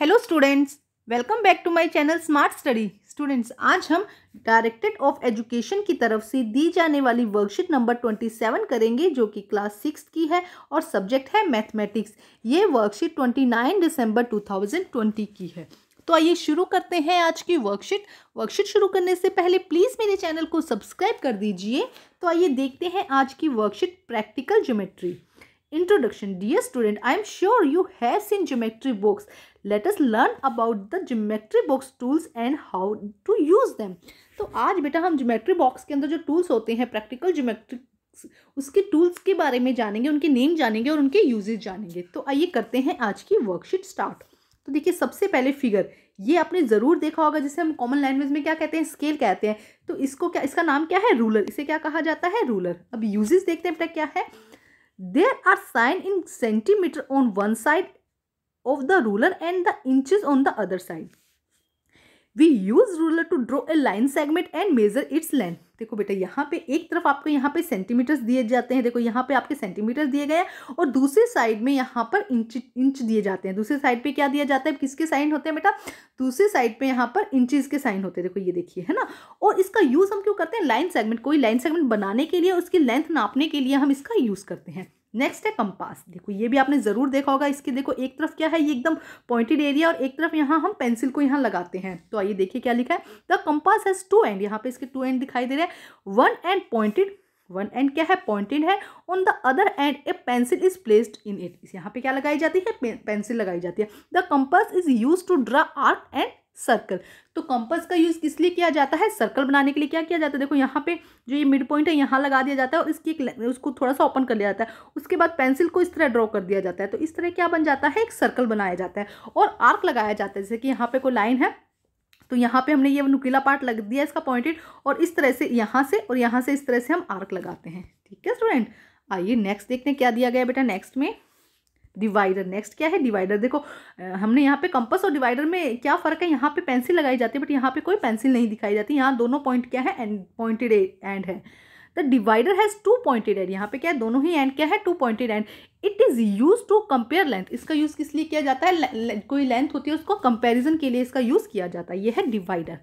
Hello students welcome back to my channel smart study students आज हम directed of education की तरफ से दी जाने वाली वर्कशीट नंबर ट्वेंटी सेवन करेंगे जो कि क्लास सिक्स की है और सब्जेक्ट है मैथमेटिक्स ये worksheet twenty nine December two thousand twenty की है तो आइए शुरू करते हैं आज की वर्कशीट वर्कशीट शुरू करने से पहले प्लीज़ मेरे चैनल को सब्सक्राइब कर दीजिए तो आइए देखते हैं आज की worksheet practical geometry introduction dear student I am sure you have seen geometry books let us learn about the geometry box tools and how to use them तो आज बेटा हम जोमेट्री बॉक्स के अंदर जो टूल्स होते हैं प्रैक्टिकल जोमेट्री उसके टूल्स के बारे में जानेंगे उनके नेम जानेंगे और उनके यूजेज जानेंगे तो आइए करते हैं आज की वर्कशीट स्टार्ट तो देखिए सबसे पहले फिगर ये आपने ज़रूर देखा होगा जिसे हम कॉमन लैंग्वेज में क्या कहते हैं स्केल कहते हैं तो इसको क्या इसका नाम क्या है रूलर इसे क्या कहा जाता है रूलर अब यूजेस देखते हैं बेटा क्या है there are sign in centimetre on one side of the ruler and the inches on the other side. We use ruler to draw a line segment and measure its length देखो बेटा यहाँ पे एक तरफ आपको यहाँ पे सेंटीमीटर्स दिए जाते हैं देखो यहाँ पे आपके सेंटीमीटर दिए गए हैं और दूसरे साइड में यहाँ पर इंच इंच दिए जाते हैं दूसरे साइड पे क्या दिया जाता है किसके साइन होते हैं बेटा दूसरे साइड पे यहाँ पर इंचज के साइन होते हैं देखो ये देखिए है ना और इसका यूज़ हम क्यों करते हैं लाइन सेगमेंट कोई लाइन सेगमेंट बनाने के लिए उसकी लेंथ नापने के लिए हम इसका यूज़ करते हैं नेक्स्ट है कंपास देखो ये भी आपने ज़रूर देखा होगा इसके देखो एक तरफ क्या है ये एकदम पॉइंटेड एरिया और एक तरफ यहाँ हम पेंसिल को यहाँ लगाते हैं तो आइए देखिए क्या लिखा है the compass has two end यहाँ पे इसके टू एंड दिखाई दे रहे हैं one end pointed one end क्या है पॉइंटेड है on the other end a pencil is placed in it इस यहाँ पे क्या लगाई जाती है पेंसिल लगाई जाती है the compass is use to draw arc and circle तो कंपस का यूज़ किस लिए किया जाता है सर्कल बनाने के लिए क्या किया जाता है देखो यहाँ पे जो ये मिड पॉइंट है यहाँ लगा दिया जाता है और इसकी एक उसको थोड़ा सा ओपन कर लिया जाता है उसके बाद पेंसिल को इस तरह ड्रॉ कर दिया जाता है तो इस तरह क्या बन जाता है एक सर्कल बनाया जाता है और आर्क लगाया जाता है जैसे कि यहाँ पे कोई लाइन है तो यहाँ पे हमने ये नुकीला पार्ट लग दिया इसका पॉइंटेड और इस तरह से यहाँ से और यहाँ से इस तरह से हम आर्क लगाते हैं ठीक है स्टूडेंट आइए नेक्स्ट देखते हैं क्या दिया गया बेटा नेक्स्ट में डिवाइडर नेक्स्ट क्या है डिवाइडर देखो हमने यहाँ पे कंपस और डिवाइडर में क्या फ़र्क है यहाँ पे पेंसिल लगाई जाती है बट यहाँ पे कोई पेंसिल नहीं दिखाई जाती यहाँ दोनों पॉइंट क्या है एंड पॉइंटेड एंड है the divider has two pointed end यहाँ पे क्या है दोनों ही एंड क्या है two pointed end it is use to compare length इसका यूज़ किस लिए किया जाता है कोई लेंथ होती है उसको कंपेरिजन के लिए इसका यूज़ किया जाता है ये है डिवाइडर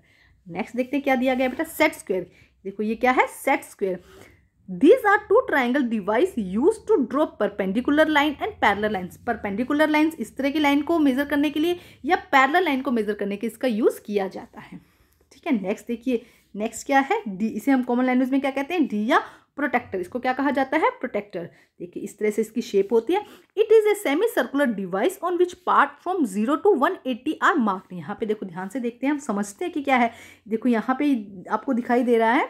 नेक्स्ट देखते हैं क्या दिया गया बेटा सेट स्क्वेयर देखो ये क्या है set square These are two triangle device used to draw perpendicular line and parallel lines. Perpendicular lines इस तरह की लाइन को मेजर करने के लिए या parallel लाइन को मेजर करने के इसका यूज़ किया जाता है ठीक है नेक्स्ट देखिए नेक्स्ट क्या है डी इसे हम कॉमन लैंग्वेज में क्या कहते हैं डी या प्रोटेक्टर इसको क्या कहा जाता है प्रोटेक्टर देखिए इस तरह से इसकी शेप होती है it is a semi circular device on which part from zero to one eighty are mark यहाँ पे देखो ध्यान से देखते हैं हम समझते हैं कि क्या है देखो यहाँ पे आपको दिखाई दे रहा है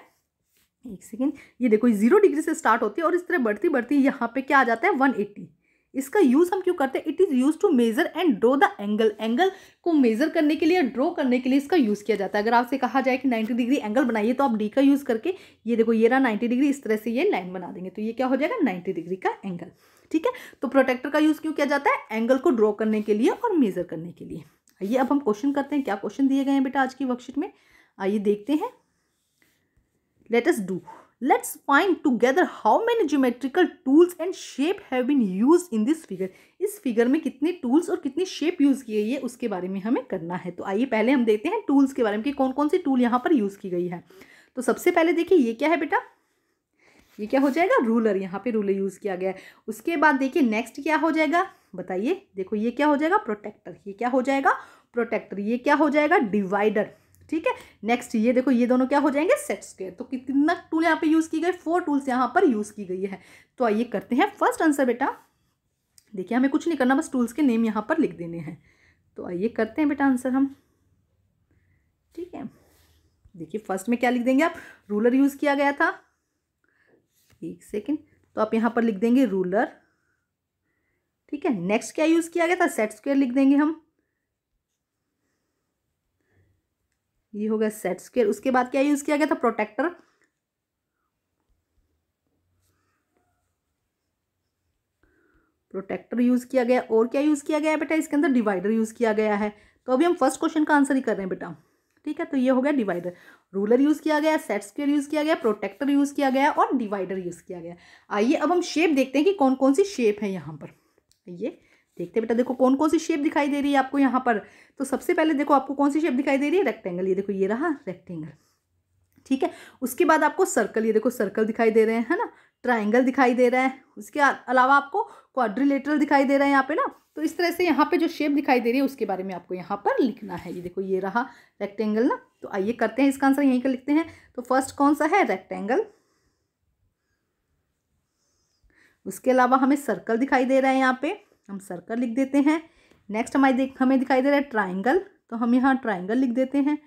एक सेकेंड ये देखो जीरो डिग्री से स्टार्ट होती है और इस तरह बढ़ती बढ़ती यहाँ पे क्या आ जाता है वन एट्टी इसका यूज़ हम क्यों करते हैं it is use to measure and draw the angle angle को मेजर करने के लिए ड्रॉ करने के लिए इसका यूज़ किया जाता है अगर आपसे कहा जाए कि 90 डिग्री एंगल बनाइए तो आप डी का यूज़ करके ये देखो ये रहा 90 डिग्री इस तरह से ये लाइन बना देंगे तो ये क्या हो जाएगा 90 डिग्री का एंगल ठीक है तो प्रोटेक्टर का यूज़ क्यों किया जाता है एंगल को ड्रॉ करने के लिए और मेजर करने के लिए आइए अब हम क्वेश्चन करते हैं क्या क्वेश्चन दिए गए हैं बेटा आज की वर्कशीट में आइए देखते हैं let us do let's find together how many geometrical tools and shape have been used in this figure इस फिगर में कितने टूल्स और कितनी शेप यूज़ की गई है उसके बारे में हमें करना है तो आइए पहले हम देखते हैं टूल्स के बारे में कि कौन कौन सी टूल यहाँ पर यूज़ की गई है तो सबसे पहले देखिए ये क्या है बेटा ये क्या हो जाएगा रूलर यहाँ पे रूलर यूज़ किया गया है उसके बाद देखिए नेक्स्ट क्या हो जाएगा बताइए देखो ये क्या हो जाएगा प्रोटेक्टर ये क्या हो जाएगा प्रोटेक्टर ये क्या हो जाएगा डिवाइडर ठीक है नेक्स्ट ये देखो ये दोनों क्या हो जाएंगे सेट स्क्वेयर तो कितना टूल यहाँ पे यूज़ की गई फोर टूल्स यहाँ पर यूज़ की गई है तो आइए करते हैं फर्स्ट आंसर बेटा देखिए हमें कुछ नहीं करना बस टूल्स के नेम यहाँ पर लिख देने हैं तो आइए करते हैं बेटा आंसर हम ठीक है देखिए फर्स्ट में क्या लिख देंगे आप रूलर यूज़ किया गया था एक सेकेंड तो आप यहाँ पर लिख देंगे रूलर ठीक है नेक्स्ट क्या यूज़ किया गया था सेट स्क्वेयर लिख देंगे हम ये हो गया सेट स्क्वेयर उसके बाद क्या यूज़ किया गया था प्रोटेक्टर प्रोटेक्टर यूज़ किया गया और क्या यूज़ किया गया है बेटा इसके अंदर डिवाइडर यूज़ किया गया है तो अभी हम फर्स्ट क्वेश्चन का आंसर ही कर रहे हैं बेटा ठीक है तो ये हो गया डिवाइडर रूलर यूज़ किया गया सेट स्क्वेयर यूज़ किया गया प्रोटेक्टर यूज़ किया गया और डिवाइडर यूज़ किया गया आइए अब हम शेप देखते हैं कि कौन कौन सी शेप है यहाँ पर ये देखते बेटा देखो कौन कौन सी शेप दिखाई दे रही है आपको यहाँ पर तो सबसे पहले देखो आपको कौन सी शेप दिखाई दे रही है रेक्टेंगल ये देखो ये रहा रेक्टेंगल ठीक है उसके बाद आपको सर्कल ये देखो सर्कल दिखाई दे रहे हैं है ना ट्राइंगल दिखाई दे रहा है उसके अलावा आपको क्वाड्रिलेटरल दिखाई दे रहा है यहाँ पे ना तो इस तरह से यहाँ पे जो शेप दिखाई दे रही है उसके बारे में आपको यहाँ पर लिखना है ये देखो ये रहा रेक्टेंगल ना तो आइए करते हैं इसका आंसर यहीं का लिखते हैं तो फर्स्ट कौन सा है रेक्टेंगल उसके अलावा हमें सर्कल दिखाई दे रहा है यहाँ पे हम सर्कल लिख देते हैं नेक्स्ट हमारे देख हमें दिखाई दे रहा है ट्राइंगल तो हम यहाँ ट्राइंगल लिख देते हैं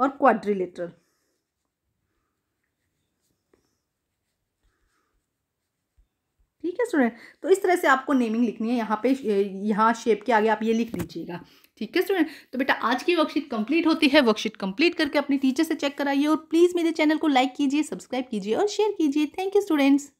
और क्वाड्रिलेटर ठीक है स्टूडेंट तो इस तरह से आपको नेमिंग लिखनी है यहाँ पे यहाँ शेप के आगे आप ये लिख लीजिएगा ठीक है स्टूडेंट तो बेटा आज की वर्कशीट कंप्लीट होती है वर्कशीट कंप्लीट करके अपने टीचर से चेक कराइए और प्लीज़ मेरे चैनल को लाइक कीजिए सब्सक्राइब कीजिए और शेयर कीजिए थैंक यू स्टूडेंट्स